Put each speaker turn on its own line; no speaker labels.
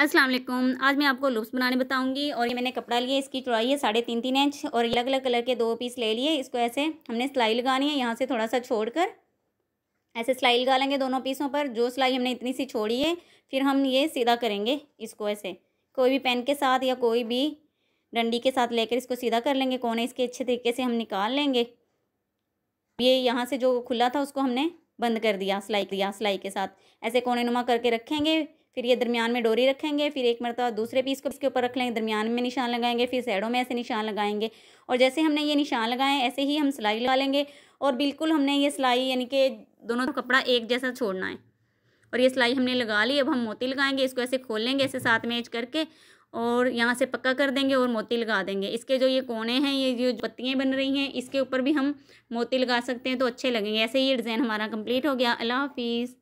अस्सलाम वालेकुम आज मैं आपको लुप्स बनाने बताऊंगी और ये मैंने कपड़ा लिया इसकी चौड़ाई है साढ़े तीन तीन इंच और अलग अलग कलर के दो पीस ले लिए इसको ऐसे हमने सिलाई लगानी है यहाँ से थोड़ा सा छोड़कर ऐसे सिलाई लगा लेंगे दोनों पीसों पर जो सिलाई हमने इतनी सी छोड़ी है फिर हम ये सीधा करेंगे इसको ऐसे कोई भी पेन के साथ या कोई भी डंडी के साथ लेकर इसको सीधा कर लेंगे कोने इसके अच्छे तरीके से हम निकाल लेंगे ये यहाँ से जो खुला था उसको हमने बंद कर दिया सिलाई दिया सिलाई के साथ ऐसे कोने नुमा करके रखेंगे फिर ये दरमियान में डोरी रखेंगे फिर एक मरतबा दूसरे पीस को इसके ऊपर रख लेंगे दरमियान में निशान लगाएंगे फिर सैडों में ऐसे निशान लगाएंगे और जैसे हमने ये निशान लगाए ऐसे ही हम सिलाई लगा लेंगे और बिल्कुल हमने ये सिलाई यानी कि दोनों कपड़ा एक जैसा छोड़ना है और ये सिलाई हमने लगा ली अब हम मोती लगाएंगे इसको ऐसे खोल लेंगे ऐसे साथ में एज करके और यहाँ से पक्का कर देंगे और मोती लगा देंगे इसके जो ये कोने हैं ये जो पत्तियाँ बन रही हैं इसके ऊपर भी हम मोती लगा सकते हैं तो अच्छे लगेंगे ऐसे ये डिज़ाइन हमारा कंप्लीट हो गया अल्लाह हाफिज़